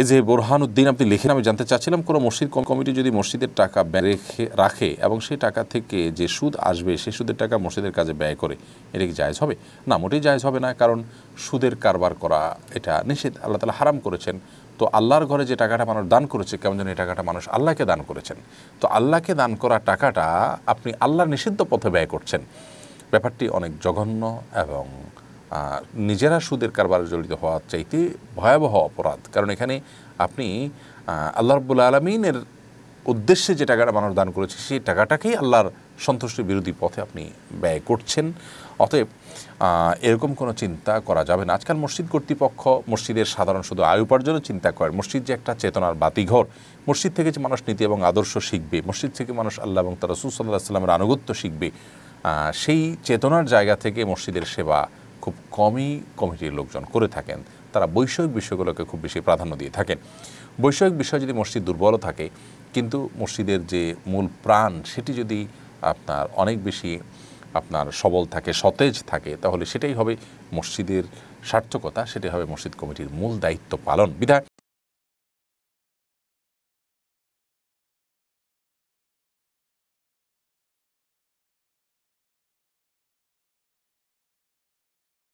এই যে বোরহান উদ্দিন আপনি লিখেন আমি জানতে চাচ্ছিলাম কোনো মসজিদ কমিটি যদি মসজিদের টাকা রেখে রাখে এবং সেই টাকা থেকে যে সুদ আসবে সেই সুদের টাকা মসজিদের কাজে ব্যয় করে এটা কি জায়জ হবে না মোটেই জায়জ হবে না কারণ সুদের কারবার করা এটা নিষেধ আল্লাহ তালা হারাম করেছেন তো আল্লাহর ঘরে যে টাকাটা মানুষ দান করেছে কেমন যেন এই টাকাটা মানুষ আল্লাহকে দান করেছেন তো আল্লাহকে দান করা টাকাটা আপনি আল্লাহর নিষিদ্ধ পথে ব্যয় করছেন ব্যাপারটি অনেক জঘন্য এবং নিজেরা সুদের কারবারে জড়িত হওয়ার চাইতে ভয়াবহ অপরাধ কারণ এখানে আপনি আল্লাহ রব্বুল আলমিনের উদ্দেশ্যে যে টাকাটা মানুষ দান করেছে সেই টাকাটাকেই আল্লাহর সন্তুষ্টির বিরোধী পথে আপনি ব্যয় করছেন অতএব এরকম কোনো চিন্তা করা যাবে না আজকাল মসজিদ কর্তৃপক্ষ মসজিদের সাধারণ শুধু আয় উপার্জনের চিন্তা করে মসজিদ যে একটা চেতনার বাতিঘর মসজিদ থেকে যে মানুষ নীতি এবং আদর্শ শিখবে মসজিদ থেকে মানুষ আল্লাহ এবং তার রসুল সাল্লাহ সাল্লামের আনুগত্য শিখবে সেই চেতনার জায়গা থেকে মসজিদের সেবা খুব কমই কমিটির লোকজন করে থাকেন তারা বৈষয়িক বিষয়গুলোকে খুব বেশি প্রাধান্য দিয়ে থাকেন বৈষয়িক বিষয় যদি মসজিদ দুর্বল থাকে কিন্তু মসজিদের যে মূল প্রাণ সেটি যদি আপনার অনেক বেশি আপনার সবল থাকে সতেজ থাকে তাহলে সেটাই হবে মসজিদের সার্থকতা সেটাই হবে মসজিদ কমিটির মূল দায়িত্ব পালন বিধায়